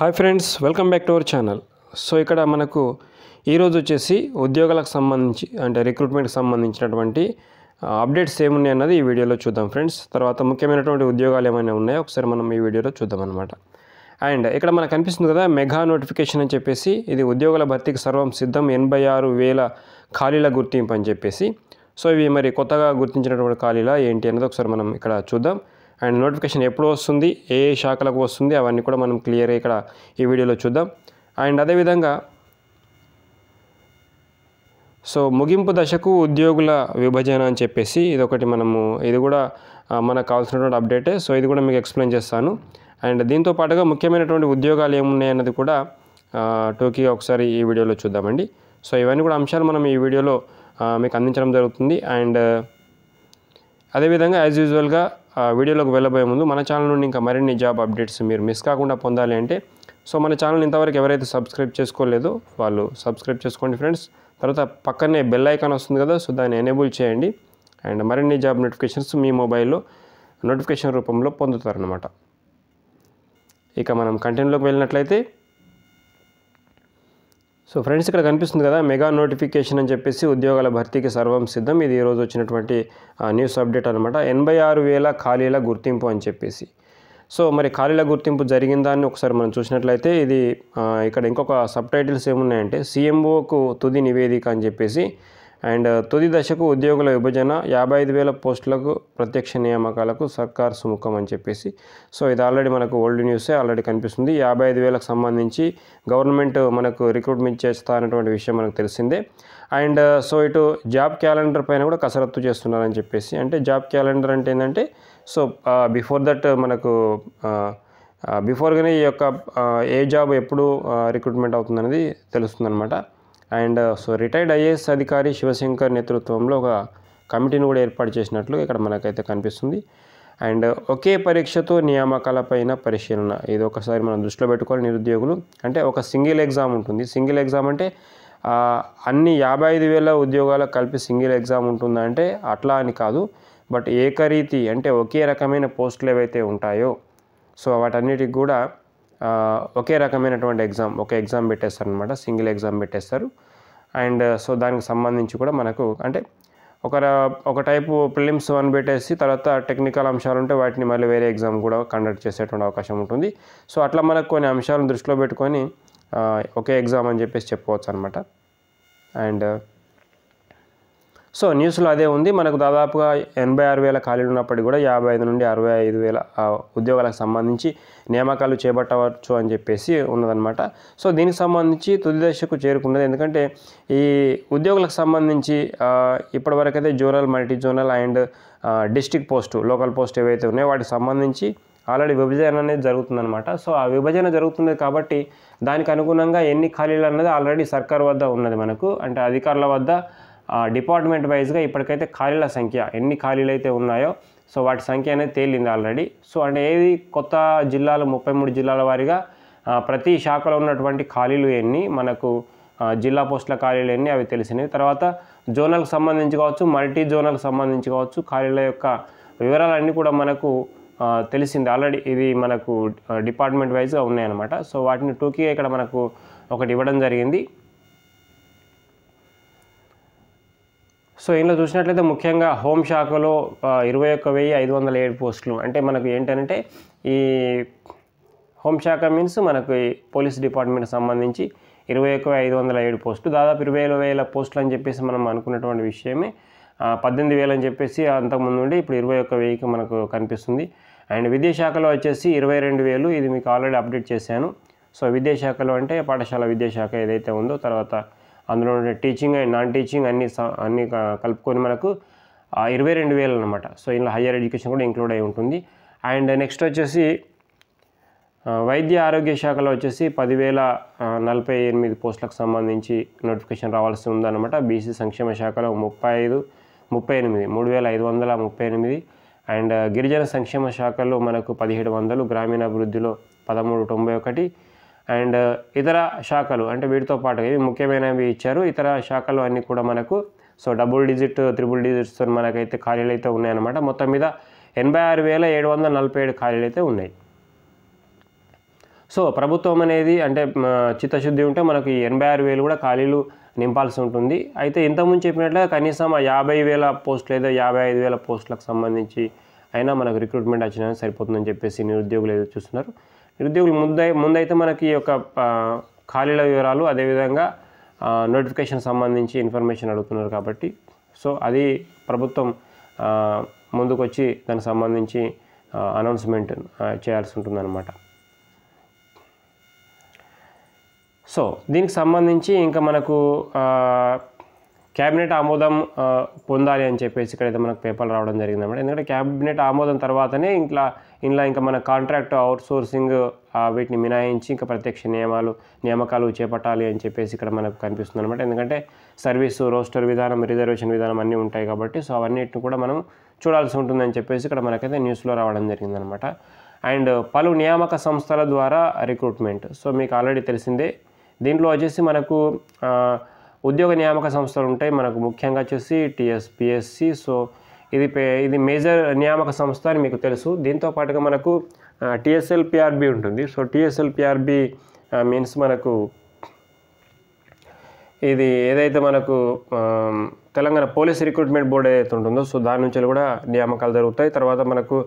hi friends welcome back to our channel so ఇక్కడ మనకు ఈరోజు వచ్చేసి ఉద్యోగాలకు సంబంధించి అంటే రిక్రూట్మెంట్కి సంబంధించినటువంటి అప్డేట్స్ ఏమున్నాయి అన్నది ఈ వీడియోలో చూద్దాం ఫ్రెండ్స్ తర్వాత ముఖ్యమైనటువంటి ఉద్యోగాలు ఏమైనా ఉన్నాయో ఒకసారి మనం ఈ వీడియోలో చూద్దాం అనమాట అండ్ ఇక్కడ మనకు కనిపిస్తుంది కదా మెగా నోటిఫికేషన్ అని చెప్పేసి ఇది ఉద్యోగాల భర్తీకి సర్వం సిద్ధం ఎనభై ఆరు వేల ఖాళీల గుర్తింపు అని చెప్పేసి సో ఇవి మరి కొత్తగా గుర్తించినటువంటి ఖాళీలా ఏంటి అన్నది ఒకసారి మనం ఇక్కడ చూద్దాం అండ్ నోటిఫికేషన్ ఎప్పుడు వస్తుంది ఏ ఏ శాఖలకు వస్తుంది అవన్నీ కూడా మనం క్లియర్ ఇక్కడ ఈ వీడియోలో చూద్దాం అండ్ అదేవిధంగా సో ముగింపు దశకు ఉద్యోగుల విభజన అని చెప్పేసి ఇది ఒకటి మనము ఇది కూడా మనకు కావాల్సినటువంటి అప్డేటే సో ఇది కూడా మీకు ఎక్స్ప్లెయిన్ చేస్తాను అండ్ దీంతో పాటుగా ముఖ్యమైనటువంటి ఉద్యోగాలు ఏమున్నాయి అన్నది కూడా టోకీగా ఒకసారి ఈ వీడియోలో చూద్దామండి సో ఇవన్నీ కూడా అంశాలు మనం ఈ వీడియోలో మీకు అందించడం జరుగుతుంది అండ్ అదేవిధంగా యాజ్ యూజువల్గా వీడియోలోకి వెళ్ళబోయే ముందు మన ఛానల్ నుండి ఇంకా మరిన్ని జాబ్ అప్డేట్స్ మీరు మిస్ కాకుండా పొందాలి అంటే సో మన ఛానల్ ఇంతవరకు ఎవరైతే సబ్స్క్రైబ్ చేసుకోలేదో వాళ్ళు సబ్స్క్రైబ్ చేసుకోండి ఫ్రెండ్స్ తర్వాత పక్కనే బెల్ ఐకాన్ వస్తుంది కదా సో దాన్ని ఎనేబుల్ చేయండి అండ్ మరిన్ని జాబ్ నోటిఫికేషన్స్ మీ మొబైల్లో నోటిఫికేషన్ రూపంలో పొందుతారనమాట ఇక మనం కంటెంట్లోకి వెళ్ళినట్లయితే సో ఫ్రెండ్స్ ఇక్కడ కనిపిస్తుంది కదా మెగా నోటిఫికేషన్ అని చెప్పేసి ఉద్యోగాల భర్తీకి సర్వం సిద్ధం ఇది ఈరోజు వచ్చినటువంటి న్యూస్ అప్డేట్ అనమాట ఎనభై ఆరు వేల ఖాళీల గుర్తింపు అని చెప్పేసి సో మరి ఖాళీల గుర్తింపు జరిగిందా అని ఒకసారి మనం చూసినట్లయితే ఇది ఇక్కడ ఇంకొక సబ్ టైటిల్స్ ఏమున్నాయంటే సీఎంఓకు తుది నివేదిక అని చెప్పేసి అండ్ తొలి దశకు ఉద్యోగుల విభజన యాభై ఐదు వేల పోస్టులకు ప్రత్యక్ష నియామకాలకు సర్కార్ సుముఖం అని చెప్పేసి సో ఇది ఆల్రెడీ మనకు ఓల్డ్ న్యూసే ఆల్రెడీ కనిపిస్తుంది యాభై ఐదు వేలకు సంబంధించి గవర్నమెంట్ మనకు రిక్రూట్మెంట్ చేస్తా అనేటువంటి విషయం మనకు తెలిసిందే అండ్ సో ఇటు జాబ్ క్యాలెండర్ పైన కూడా కసరత్తు చేస్తున్నారని చెప్పేసి అంటే జాబ్ క్యాలెండర్ అంటే ఏంటంటే సో బిఫోర్ దట్ మనకు బిఫోర్గానే ఈ యొక్క ఏ జాబ్ ఎప్పుడు రిక్రూట్మెంట్ అవుతుందనేది తెలుస్తుందన్నమాట అండ్ సో రిటైర్డ్ ఐఏఎస్ అధికారి శివశంకర్ నేతృత్వంలో ఒక కమిటీని కూడా ఏర్పాటు చేసినట్లు ఇక్కడ మనకైతే కనిపిస్తుంది అండ్ ఒకే పరీక్షతో నియామకాలపైన పరిశీలన ఇది ఒకసారి మనం దృష్టిలో పెట్టుకోవాలి నిరుద్యోగులు అంటే ఒక సింగిల్ ఎగ్జామ్ ఉంటుంది సింగిల్ ఎగ్జామ్ అంటే అన్ని యాభై ఐదు వేల ఉద్యోగాలకు కలిపి సింగిల్ ఎగ్జామ్ ఉంటుందా అంటే అట్లా అని కాదు బట్ ఏకరీతి అంటే ఒకే రకమైన పోస్టులు ఏవైతే ఉంటాయో సో వాటన్నిటికి కూడా ఒకే రకమైనటువంటి ఎగ్జామ్ ఒక ఎగ్జామ్ పెట్టేస్తారు అనమాట సింగిల్ ఎగ్జామ్ పెట్టేస్తారు అండ్ సో దానికి సంబంధించి కూడా మనకు అంటే ఒక ఒక టైపు ప్రిలిమ్స్ వన్ పెట్టేసి తర్వాత టెక్నికల్ అంశాలు ఉంటే వాటిని మళ్ళీ వేరే ఎగ్జామ్ కూడా కండక్ట్ చేసేటువంటి అవకాశం ఉంటుంది సో అట్లా మనకు కొన్ని అంశాలను దృష్టిలో పెట్టుకొని ఒకే ఎగ్జామ్ అని చెప్పేసి చెప్పవచ్చు అనమాట అండ్ సో న్యూస్లో అదే ఉంది మనకు దాదాపుగా ఎనభై ఆరు వేల ఖాళీలు ఉన్నప్పటికీ కూడా యాభై ఐదు నుండి అరవై ఐదు వేల ఉద్యోగాలకు సంబంధించి నియామకాలు చేపట్టవచ్చు అని చెప్పేసి ఉన్నదనమాట సో దీనికి సంబంధించి తుది దశకు చేరుకున్నది ఎందుకంటే ఈ ఉద్యోగులకు సంబంధించి ఇప్పటివరకైతే zonal multi zonal and district post local post ఏవైతే ఉన్నాయో వాటికి సంబంధించి ఆల్రెడీ విభజన అనేది జరుగుతుందన్నమాట సో ఆ విభజన జరుగుతున్నది కాబట్టి దానికి అనుగుణంగా ఎన్ని ఖాళీలు అన్నది ఆల్రెడీ సర్కార్ వద్ద ఉన్నది మనకు అంటే అధికారుల వద్ద డిపార్ట్మెంట్ వైజ్గా ఇప్పటికైతే ఖాళీల సంఖ్య ఎన్ని ఖాళీలు అయితే ఉన్నాయో సో వాటి సంఖ్య అనేది తేలింది ఆల్రెడీ సో అంటే ఏది కొత్త జిల్లాలు ముప్పై మూడు జిల్లాల వారిగా ప్రతి శాఖలో ఉన్నటువంటి ఖాళీలు ఎన్ని మనకు జిల్లా పోస్టుల ఖాళీలు ఎన్ని అవి తెలిసినవి తర్వాత జోనల్కి సంబంధించి కావచ్చు మల్టీ జోనల్కి సంబంధించి కావచ్చు ఖాళీల యొక్క వివరాలన్నీ కూడా మనకు తెలిసింది ఆల్రెడీ ఇది మనకు డిపార్ట్మెంట్ వైజ్గా ఉన్నాయన్నమాట సో వాటిని టూకీగా ఇక్కడ మనకు ఒకటి ఇవ్వడం జరిగింది సో ఇందులో చూసినట్లయితే ముఖ్యంగా హోమ్ శాఖలో ఇరవై ఒక్క వెయ్యి ఐదు వందల ఏడు పోస్టులు అంటే మనకు ఏంటంటే ఈ హోంశాఖ మీన్స్ మనకు పోలీస్ డిపార్ట్మెంట్ సంబంధించి ఇరవై ఒక్క ఐదు వందల ఏడు పోస్టులు దాదాపు ఇరవై ఏడు వేల పోస్టులు అని చెప్పేసి మనం అనుకున్నటువంటి విషయమే పద్దెనిమిది వేలు అని చెప్పేసి అంతకుముందు నుండి ఇప్పుడు ఇరవై ఒక్క వెయ్యికి మనకు కనిపిస్తుంది అండ్ విద్యాశాఖలో వచ్చేసి ఇరవై రెండు వేలు ఇది మీకు ఆల్రెడీ అప్డేట్ చేశాను సో విద్యాశాఖలో అంటే పాఠశాల విద్యాశాఖ ఏదైతే ఉందో తర్వాత అందులో ఉండే టీచింగ్ అండ్ నాన్ టీచింగ్ అన్ని అన్ని కలుపుకొని మనకు ఇరవై రెండు వేలు అనమాట సో ఇందులో హయ్యర్ ఎడ్యుకేషన్ కూడా ఇంక్లూడ్ అయి ఉంటుంది అండ్ నెక్స్ట్ వచ్చేసి వైద్య ఆరోగ్య శాఖలో వచ్చేసి పదివేల నలభై ఎనిమిది పోస్టులకు సంబంధించి నోటిఫికేషన్ రావాల్సి ఉందన్నమాట బీసీ సంక్షేమ శాఖలో ముప్పై ఐదు ముప్పై ఎనిమిది మూడు వేల ఐదు వందల ముప్పై ఎనిమిది అండ్ గిరిజన సంక్షేమ శాఖలో మనకు పదిహేడు వందలు గ్రామీణాభివృద్ధిలో పదమూడు తొంభై ఒకటి అండ్ ఇతర శాఖలు అంటే వీటితో పాటు ఇవి ముఖ్యమైనవి ఇచ్చారు ఇతర శాఖలు అన్నీ కూడా మనకు సో డబుల్ డిజిట్ త్రిబుల్ డిజిట్స్తో మనకైతే ఖాళీలు అయితే ఉన్నాయన్నమాట మొత్తం మీద ఎనభై ఆరు వేల ఏడు వందల నలభై ఏడు ఖాళీలు అయితే ఉన్నాయి సో ప్రభుత్వం అనేది అంటే చిత్తశుద్ధి ఉంటే మనకు ఎనభై ఆరు వేలు కూడా ఖాళీలు నింపాల్సి ఉంటుంది అయితే ఇంతకుముందు చెప్పినట్లుగా కనీసం ఆ యాభై వేల పోస్టులు ఏదో యాభై ఐదు వేల పోస్టులకు సంబంధించి అయినా మనకు రిక్రూట్మెంట్ వచ్చినా సరిపోతుందని చెప్పేసి నిరుద్యోగులు ఏదో చూస్తున్నారు నిరుద్యోగులు ముందై ముందైతే మనకి ఈ యొక్క ఖాళీల వివరాలు అదేవిధంగా నోటిఫికేషన్ సంబంధించి ఇన్ఫర్మేషన్ అడుగుతున్నారు కాబట్టి సో అది ప్రభుత్వం ముందుకొచ్చి దానికి సంబంధించి అనౌన్స్మెంట్ చేయాల్సి ఉంటుందన్నమాట సో దీనికి సంబంధించి ఇంకా మనకు క్యాబినెట్ ఆమోదం పొందాలి అని చెప్పేసి ఇక్కడైతే మనకు పేపర్లు రావడం జరిగిందన్నమాట ఎందుకంటే క్యాబినెట్ ఆమోదం తర్వాతనే ఇంట్లో ఇంట్లో ఇంకా మన కాంట్రాక్ట్ అవుట్ సోర్సింగ్ వీటిని మినాయించి ఇంకా ప్రత్యక్ష నియమాలు నియామకాలు చేపట్టాలి అని చెప్పేసి ఇక్కడ మనకు కనిపిస్తుంది అనమాట ఎందుకంటే సర్వీసు రోస్టర్ విధానం రిజర్వేషన్ విధానం అన్నీ ఉంటాయి కాబట్టి సో అవన్నిటిని కూడా మనం చూడాల్సి ఉంటుందని చెప్పేసి ఇక్కడ మనకైతే న్యూస్లో రావడం జరిగిందనమాట అండ్ పలు నియామక సంస్థల ద్వారా రిక్రూట్మెంట్ సో మీకు ఆల్రెడీ తెలిసిందే దీంట్లో వచ్చేసి మనకు ఉద్యోగ నియామక సంస్థలు ఉంటాయి మనకు ముఖ్యంగా వచ్చేసి టిఎస్పిఎస్సి సో ఇది ఇది మేజర్ నియామక సంస్థ అని మీకు తెలుసు దీంతో పాటుగా మనకు టిఎస్ఎల్పిఆర్బి ఉంటుంది సో టీఎస్ఎల్పిఆర్బి మీన్స్ మనకు ఇది ఏదైతే మనకు తెలంగాణ పోలీస్ రిక్రూట్మెంట్ బోర్డు ఏదైతే ఉంటుందో సో దాని నుంచి కూడా నియామకాలు జరుగుతాయి తర్వాత మనకు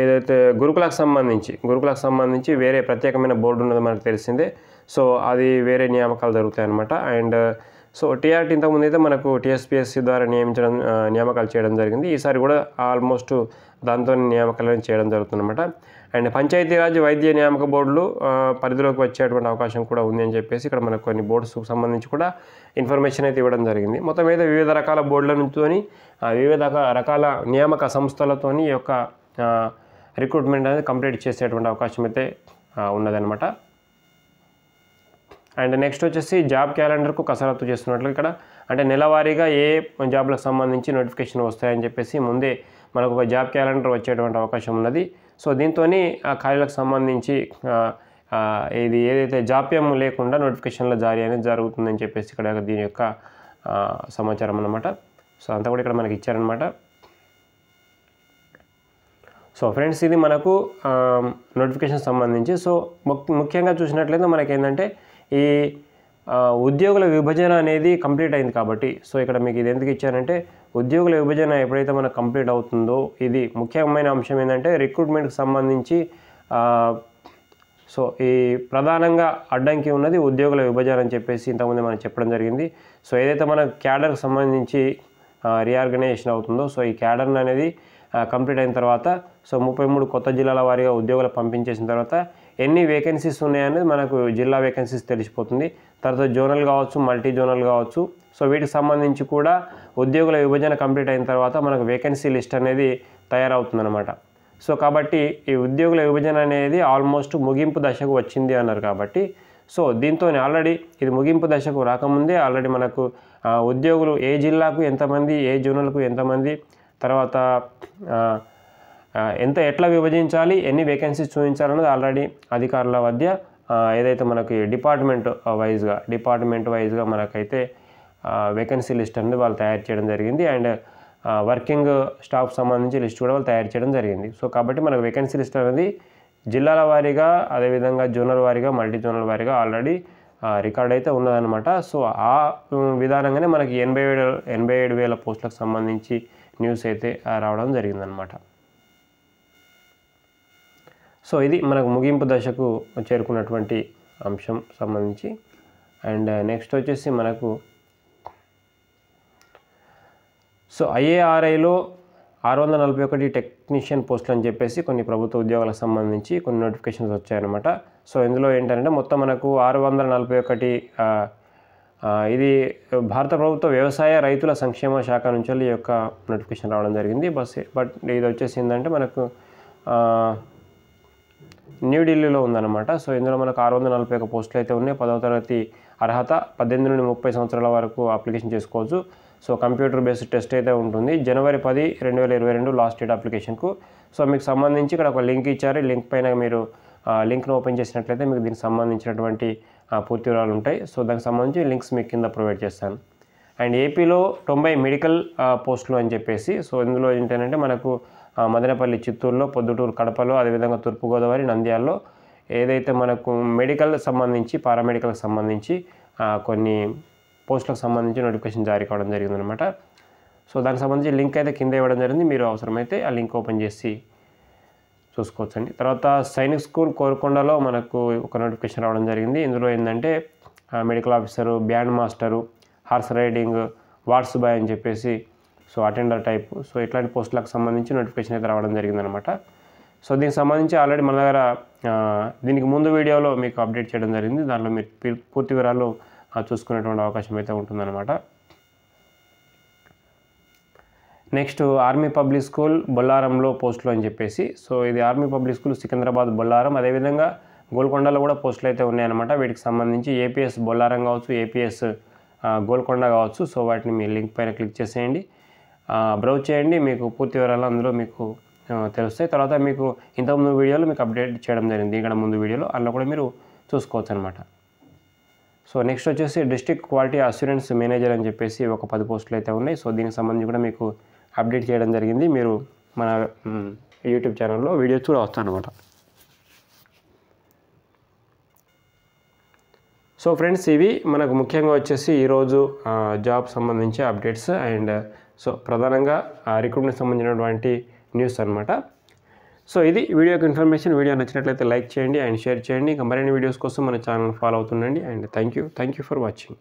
ఏదైతే గురుకులకు సంబంధించి గురుకులకు సంబంధించి వేరే ప్రత్యేకమైన బోర్డు ఉన్నది మనకు తెలిసిందే సో అది వేరే నియామకాలు జరుగుతాయి అనమాట అండ్ సో టీఆర్టీ ఇంతకుముందు అయితే మనకు టీఎస్పీఎస్సీ ద్వారా నియమించడం నియామకాలు చేయడం జరిగింది ఈసారి కూడా ఆల్మోస్ట్ దాంతో నియామకాలను చేయడం జరుగుతుందన్నమాట అండ్ పంచాయతీరాజ్ వైద్య నియామక బోర్డులు పరిధిలోకి వచ్చేటువంటి అవకాశం కూడా ఉంది అని చెప్పేసి ఇక్కడ మనకు కొన్ని బోర్డ్స్కు సంబంధించి కూడా ఇన్ఫర్మేషన్ అయితే ఇవ్వడం జరిగింది మొత్తం అయితే వివిధ రకాల బోర్డుల నుంచి వివిధ రకాల నియామక సంస్థలతోని ఈ యొక్క రిక్రూట్మెంట్ అనేది కంప్లీట్ చేసేటువంటి అవకాశం అయితే ఉన్నదనమాట అండ్ నెక్స్ట్ వచ్చేసి జాబ్ క్యాలెండర్కు కసరత్తు చేస్తున్నట్లు ఇక్కడ అంటే నెలవారీగా ఏ జాబ్లకు సంబంధించి నోటిఫికేషన్ వస్తాయని చెప్పేసి ముందే మనకు ఒక జాబ్ క్యాలెండర్ వచ్చేటువంటి అవకాశం ఉన్నది సో దీంతో ఆ ఖాళీలకు సంబంధించి ఇది ఏదైతే జాప్యం లేకుండా నోటిఫికేషన్ల జారీ అనేది జరుగుతుందని చెప్పేసి ఇక్కడ దీని యొక్క సమాచారం అనమాట సో అంతా కూడా ఇక్కడ మనకి ఇచ్చారనమాట సో ఫ్రెండ్స్ ఇది మనకు నోటిఫికేషన్ సంబంధించి సో ముఖ్యంగా చూసినట్లయితే ఏంటంటే ఈ ఉద్యోగుల విభజన అనేది కంప్లీట్ అయింది కాబట్టి సో ఇక్కడ మీకు ఇది ఎందుకు ఇచ్చానంటే ఉద్యోగుల విభజన ఎప్పుడైతే మనకు కంప్లీట్ అవుతుందో ఇది ముఖ్యమైన అంశం ఏంటంటే రిక్రూట్మెంట్కి సంబంధించి సో ఈ ప్రధానంగా అడ్డంకి ఉన్నది ఉద్యోగుల విభజన అని చెప్పేసి ఇంతకుముందు మనం చెప్పడం జరిగింది సో ఏదైతే మన క్యాడర్కి సంబంధించి రీఆర్గనైజేషన్ అవుతుందో సో ఈ క్యాడర్ అనేది కంప్లీట్ అయిన తర్వాత సో ముప్పై మూడు కొత్త జిల్లాల వారీగా ఉద్యోగులు పంపించేసిన తర్వాత ఎన్ని వేకెన్సీస్ ఉన్నాయనేది మనకు జిల్లా వేకెన్సీస్ తెలిసిపోతుంది తర్వాత జోనల్ కావచ్చు మల్టీ జోనల్ కావచ్చు సో వీటికి సంబంధించి కూడా ఉద్యోగుల విభజన కంప్లీట్ అయిన తర్వాత మనకు వేకెన్సీ లిస్ట్ అనేది తయారవుతుందనమాట సో కాబట్టి ఈ ఉద్యోగుల విభజన అనేది ఆల్మోస్ట్ ముగింపు దశకు వచ్చింది అన్నారు కాబట్టి సో దీంతో ఆల్రెడీ ఇది ముగింపు దశకు రాకముందే ఆల్రెడీ మనకు ఉద్యోగులు ఏ జిల్లాకు ఎంతమంది ఏ జోనల్కు ఎంతమంది తర్వాత ఎంత ఎట్లా విభజించాలి ఎన్ని వేకెన్సీస్ చూపించాలన్నది ఆల్రెడీ అధికారుల మధ్య ఏదైతే మనకి డిపార్ట్మెంట్ వైజ్గా డిపార్ట్మెంట్ వైజ్గా మనకైతే వేకెన్సీ లిస్ట్ అనేది వాళ్ళు తయారు చేయడం జరిగింది అండ్ వర్కింగ్ స్టాఫ్ సంబంధించి లిస్ట్ కూడా వాళ్ళు తయారు చేయడం జరిగింది సో కాబట్టి మనకు వేకెన్సీ లిస్ట్ అనేది జిల్లాల వారీగా అదేవిధంగా జోనల్ వారీగా మల్టీ జోనల్ వారీగా ఆల్రెడీ రికార్డ్ అయితే ఉన్నదనమాట సో ఆ విధానంగానే మనకి ఎనభై ఏడు ఎనభై ఏడు వేల పోస్టులకు సంబంధించి న్యూస్ అయితే రావడం జరిగిందనమాట సో ఇది మనకు ముగింపు దశకు చేరుకున్నటువంటి అంశం సంబంధించి అండ్ నెక్స్ట్ వచ్చేసి మనకు సో ఐఏఆర్ఐలో ఆరు వందల నలభై ఒకటి టెక్నీషియన్ పోస్టులు అని చెప్పేసి కొన్ని ప్రభుత్వ ఉద్యోగాలకు సంబంధించి కొన్ని నోటిఫికేషన్స్ వచ్చాయన్నమాట సో ఇందులో ఏంటంటే మొత్తం మనకు ఆరు వందల నలభై ఒకటి ఇది భారత ప్రభుత్వ వ్యవసాయ రైతుల సంక్షేమ శాఖ నుంచి ఈ యొక్క నోటిఫికేషన్ రావడం జరిగింది బస్ బట్ ఇది వచ్చేసి ఏంటంటే మనకు న్యూఢిల్లీలో ఉందన్నమాట సో ఇందులో మనకు ఆరు వందల నలభై ఒక పోస్టులు అయితే ఉన్నాయి పదవ తరగతి అర్హత పద్దెనిమిది నుండి ముప్పై సంవత్సరాల వరకు అప్లికేషన్ చేసుకోవచ్చు సో కంప్యూటర్ బేస్డ్ టెస్ట్ అయితే ఉంటుంది జనవరి పది రెండు వేల ఇరవై రెండు లాస్ట్ డేట్ అప్లికేషన్కు సో మీకు సంబంధించి ఇక్కడ ఒక లింక్ ఇచ్చారు లింక్ పైన మీరు లింక్ను ఓపెన్ చేసినట్లయితే మీకు దీనికి సంబంధించినటువంటి పూర్తి వివరాలు ఉంటాయి సో దానికి సంబంధించి లింక్స్ మీకు కింద ప్రొవైడ్ చేస్తాను అండ్ ఏపీలో తొంభై మెడికల్ పోస్టులు అని చెప్పేసి సో ఇందులో ఏంటంటే మనకు మదనపల్లి చిత్తూరులో పొద్దుటూరు కడపలో అదేవిధంగా తూర్పుగోదావరి నంద్యాలలో ఏదైతే మనకు మెడికల్ సంబంధించి పారామెడికల్కి సంబంధించి కొన్ని పోస్టులకు సంబంధించి నోటిఫికేషన్ జారీ కావడం జరిగిందనమాట సో దానికి సంబంధించి లింక్ అయితే కింద ఇవ్వడం జరిగింది మీరు అవసరమైతే ఆ లింక్ ఓపెన్ చేసి చూసుకోవచ్చండి తర్వాత సైనిక్ స్కూల్ కోరుకొండలో మనకు ఒక నోటిఫికేషన్ రావడం జరిగింది ఇందులో ఏంటంటే medical officer band master horse riding వాట్స్ బాయ్ అని చెప్పేసి సో అటెండర్ టైప్ సో ఇట్లాంటి పోస్టులకు సంబంధించి నోటిఫికేషన్ అయితే రావడం జరిగిందనమాట సో దీనికి సంబంధించి ఆల్రెడీ మన దగ్గర దీనికి ముందు వీడియోలో మీకు అప్డేట్ చేయడం జరిగింది దానిలో మీరు పూర్తి వివరాలు చూసుకునేటువంటి అవకాశం అయితే ఉంటుందన్నమాట నెక్స్ట్ ఆర్మీ పబ్లిక్ స్కూల్ బొల్లారంలో పోస్టులు అని చెప్పేసి సో ఇది army public school Secunderabad Bollaram అదేవిధంగా గోల్కొండలో కూడా పోస్టులు అయితే ఉన్నాయన్నమాట వీటికి సంబంధించి ఏపీఎస్ బొల్లారం కావచ్చు ఏపీఎస్ గోల్కొండ కావచ్చు సో వాటిని మీ లింక్ పైన క్లిక్ చేసేయండి బ్రౌజ్ చేయండి మీకు పూర్తి వివరాలు అందులో మీకు తెలుస్తాయి తర్వాత మీకు ఇంతకుముందు వీడియోలు మీకు అప్డేట్ చేయడం జరిగింది ఇక్కడ ముందు వీడియోలో అందులో కూడా మీరు చూసుకోవచ్చు అనమాట సో నెక్స్ట్ వచ్చేసి డిస్ట్రిక్ట్ క్వాలిటీ అస్యూరెన్స్ మేనేజర్ అని చెప్పేసి ఒక పది పోస్టులు అయితే ఉన్నాయి సో దీనికి సంబంధించి కూడా మీకు అప్డేట్ చేయడం జరిగింది మీరు మన యూట్యూబ్ ఛానల్లో వీడియోస్ కూడా అనమాట సో ఫ్రెండ్స్ ఇవి మనకు ముఖ్యంగా వచ్చేసి ఈరోజు జాబ్ సంబంధించి అప్డేట్స్ అండ్ సో ప్రధానంగా రిక్రూట్మెంట్ సంబంధించినటువంటి న్యూస్ అనమాట సో ఇది వీడియోకి ఇన్ఫర్మేషన్ వీడియో నచ్చినట్లయితే లైక్ చేయండి అండ్ షేర్ చేయండి ఇంకా మరిన్ని వీడియోస్ కోసం మన ఛానల్ ఫాలో అవుతుండండి and thank you thank you for watching